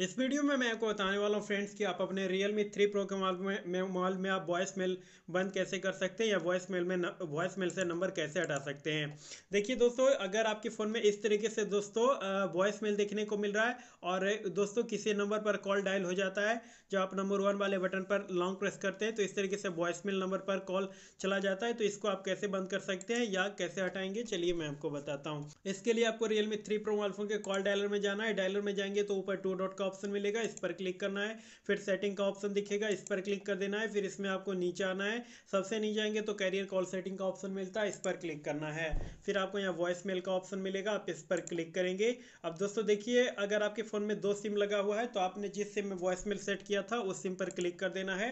इस वीडियो में मैं आपको बताने वाला हूँ फ्रेंड्स कि आप अपने रियल मी थ्री प्रो के मोबाइल में मोबाइल में आप वॉइस मेल बंद कैसे कर सकते हैं या वॉइस मेल में वॉइस मेल से नंबर कैसे हटा सकते हैं देखिए दोस्तों अगर आपके फ़ोन में इस तरीके से दोस्तों वॉइस मेल देखने को मिल रहा है और दोस्तों किसी नंबर पर कॉल डायल हो जाता है जब आप नंबर वन वाले बटन पर लॉन्ग प्रेस करते हैं तो इस तरीके से वॉइस मेल नंबर पर कॉल चला जाता है तो इसको आप कैसे बंद कर सकते हैं या कैसे हटाएंगे चलिए मैं आपको बताता हूँ इसके लिए आपको Realme three pro mobile phone के कॉल डायलर में जाना है डायलर में जाएंगे तो ऊपर टू डॉट ऑप्शन मिलेगा इस पर क्लिक करना है फिर सेटिंग का ऑप्शन दिखेगा इस पर क्लिक कर देना है फिर इसमें आपको नीचे आना है सबसे नीचे आएंगे तो कैरियर कॉल सेटिंग का ऑप्शन मिलता है इस पर क्लिक करना है फिर आपको यहाँ वॉइस मेल का ऑप्शन मिलेगा आप इस पर क्लिक करेंगे अब दोस्तों देखिए अगर आपके फ़ोन में दो सिम लगा हुआ है तो आपने जिस सिम में वॉइस मेल सेट किया था उस सिम पर क्लिक कर देना है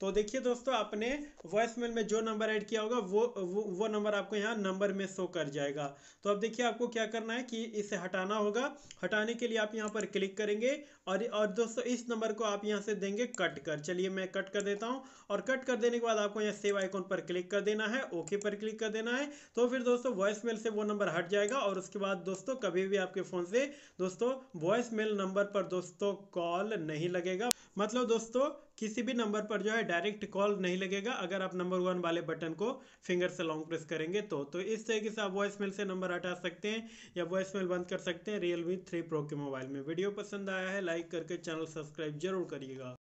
तो देखिए दोस्तों आपने वॉइस मेल में जो नंबर ऐड किया होगा वो वो, नंबर आपको यहाँ नंबर में शो कर जाएगा तो अब देखिए आपको क्या करना है कि इसे हटाना होगा हटाने के लिए आप यहाँ पर क्लिक करेंगे और और दोस्तों इस नंबर को आप यहाँ से देंगे कट कर चलिए मैं कट कर देता हूँ और कट कर देने के बाद आपको यहाँ सेव आइकॉन पर क्लिक कर देना है ओके पर क्लिक कर देना है तो फिर दोस्तों वॉइस मेल से वो नंबर हट जाएगा और उसके बाद दोस्तों कभी भी आपके फ़ोन से दोस्तों वॉइस मेल नंबर पर दोस्तों कॉल नहीं लगेगा मतलब दोस्तों किसी भी नंबर पर जो है डायरेक्ट कॉल नहीं लगेगा अगर आप नंबर वन वाले बटन को फिंगर से लॉन्ग प्रेस करेंगे तो तो इस तरीके से आप वॉइस मेल से नंबर हटा सकते हैं या वॉइस मेल बंद कर सकते हैं रियलमी थ्री प्रो के मोबाइल में वीडियो पसंद आया है लाइक करके चैनल सब्सक्राइब जरूर करिएगा